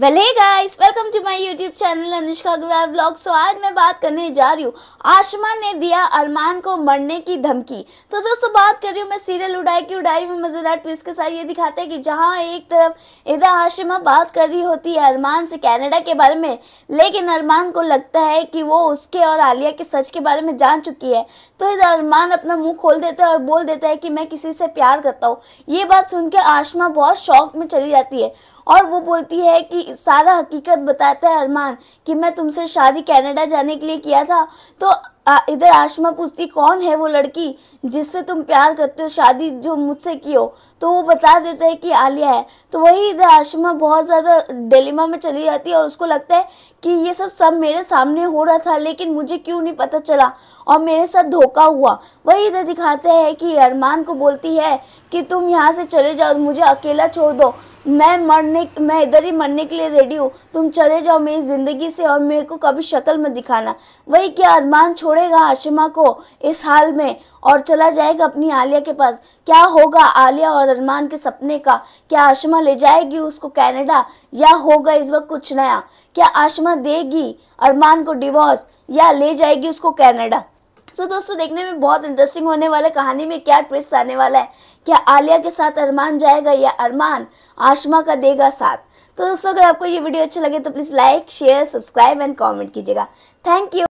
well hey guys welcome to my YouTube channel Anushka Agarwal blog so आज मैं बात करने जा रही हूँ आशमा ने दिया अरमान को मरने की धमकी तो दोस्तों बात कर रही हूँ मैं सीरियल उड़ाई की उड़ाई में मज़ेदार ट्विस्ट के साथ ये दिखाते हैं कि जहाँ एक तरफ इधर आशमा बात कर रही होती है अरमान से कैनेडा के बारे में लेकिन अरमान को लगता है कि वो उसके और आलिया के सच के बारे में जान चुकी है तो इधर अरमान अपना मुँह खोल देता है और बोल देता है कि मैं किसी से प्यार करता हूँ ये बात सुन के आशमा बहुत शौक में चली जाती है और वो बोलती है कि सारा हकीकत बताता है अरमान कि मैं तुमसे शादी कनाडा जाने के लिए किया था तो इधर आशमा पूछती कौन है वो लड़की जिससे तुम प्यार करते हो शादी जो मुझसे की हो तो वो बता देता है कि आलिया है तो वही इधर आशमा बहुत ज़्यादा डेलिमा में चली जाती है और उसको लगता है कि ये सब सब मेरे सामने हो रहा था लेकिन मुझे क्यों नहीं पता चला और मेरे साथ धोखा हुआ वही इधर दिखाते हैं कि अरमान को बोलती है कि तुम यहाँ से चले जाओ मुझे अकेला छोड़ दो मैं मरने मैं इधर ही मरने के लिए रेडी हूँ तुम चले जाओ मेरी ज़िंदगी से और मेरे को कभी शक्ल मत दिखाना वही क्या अरमान छोड़ेगा आशिमा को इस हाल में और चला जाएगा अपनी आलिया के पास क्या होगा आलिया और अरमान के सपने का क्या आशिमा ले जाएगी उसको कैनेडा या होगा इस वक्त कुछ नया क्या आशिमा देगी अरमान को डिवोर्स या ले जाएगी उसको कनाडा सो so, दोस्तों देखने में बहुत इंटरेस्टिंग होने वाला है कहानी में क्या ट्विस्ट आने वाला है क्या आलिया के साथ अरमान जाएगा या अरमान आशमा का देगा साथ तो दोस्तों अगर आपको ये वीडियो अच्छा लगे तो please like share subscribe and comment कीजिएगा थैंक यू